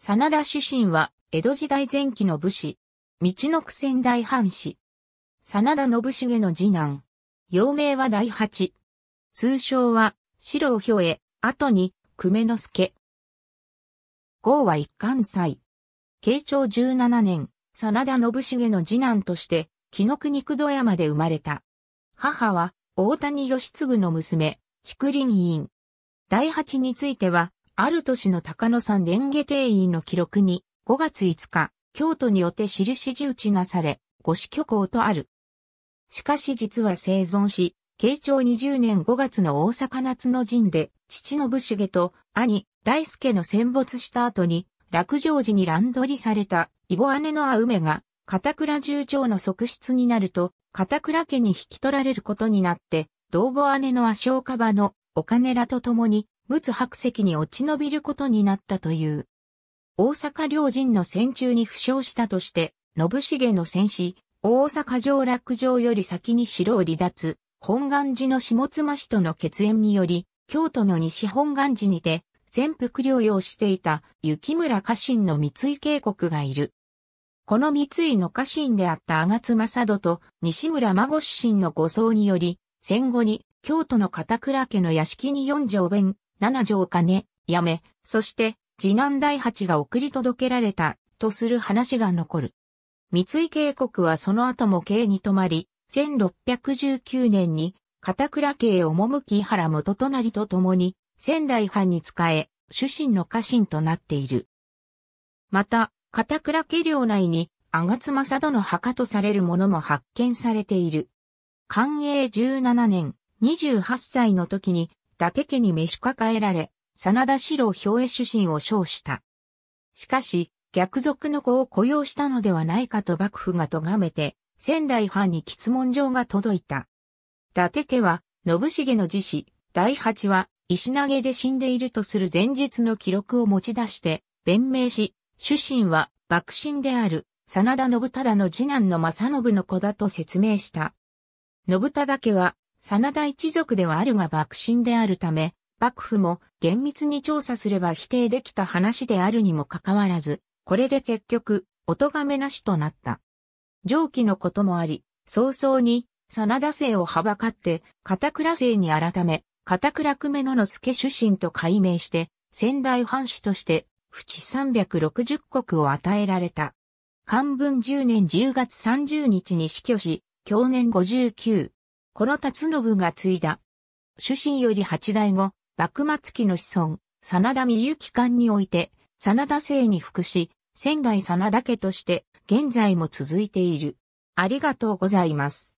真田主神は、江戸時代前期の武士。道の苦戦大藩士。真田信繁の次男。幼名は第八。通称は、白尾兵衛、後に、久米之助。号は一貫祭。慶長17年、真田信繁の次男として、紀の国久戸山で生まれた。母は、大谷義継の娘、竹林院。第八については、ある年の高野山蓮華定院の記録に、5月5日、京都によって印地打ちなされ、御子虚行とある。しかし実は生存し、慶長20年5月の大阪夏の陣で、父の武重と兄、大助の戦没した後に、落城時に乱取りされた、イボ姉のウ梅が、片倉重長の側室になると、片倉家に引き取られることになって、同母姉の阿生カバのお金らと共に、陸奥白石に落ち延びることになったという。大阪両陣の戦中に負傷したとして、信繁の戦死、大阪城落城より先に城を離脱、本願寺の下妻氏との血縁により、京都の西本願寺にて、潜伏療養していた雪村家臣の三井渓谷がいる。この三井の家臣であった吾妻人。と西村孫子臣の護送により、戦後に京都の片倉家の屋敷に四条弁七条金、やめ、そして、次男第八が送り届けられた、とする話が残る。三井渓谷はその後も京に泊まり、1619年に、片倉をへ赴き原元隣と共に、仙台藩に仕え、主神の家臣となっている。また、片倉家領内に、阿月正殿墓とされるものも発見されている。寛永17年、28歳の時に、伊達家に召し抱えられ、真田四郎兵衛主身を称した。しかし、逆賊の子を雇用したのではないかと幕府が咎めて、仙台藩に質問状が届いた。伊達家は、信重の自死、第八は、石投げで死んでいるとする前日の記録を持ち出して、弁明し、主審は、幕臣である、真田信忠の次男の正信の子だと説明した。信忠家は、真田一族ではあるが幕臣であるため、幕府も厳密に調査すれば否定できた話であるにもかかわらず、これで結局、お咎めなしとなった。上記のこともあり、早々に、真田姓をはばかって、片倉姓に改め、片倉久米野之助主神と改名して、仙台藩主として、府地360国を与えられた。漢文10年10月30日に死去し、去年59、この辰信が継いだ。主神より八代後、幕末期の子孫、真田美幸館において、真田姓に服し、仙台真田家として、現在も続いている。ありがとうございます。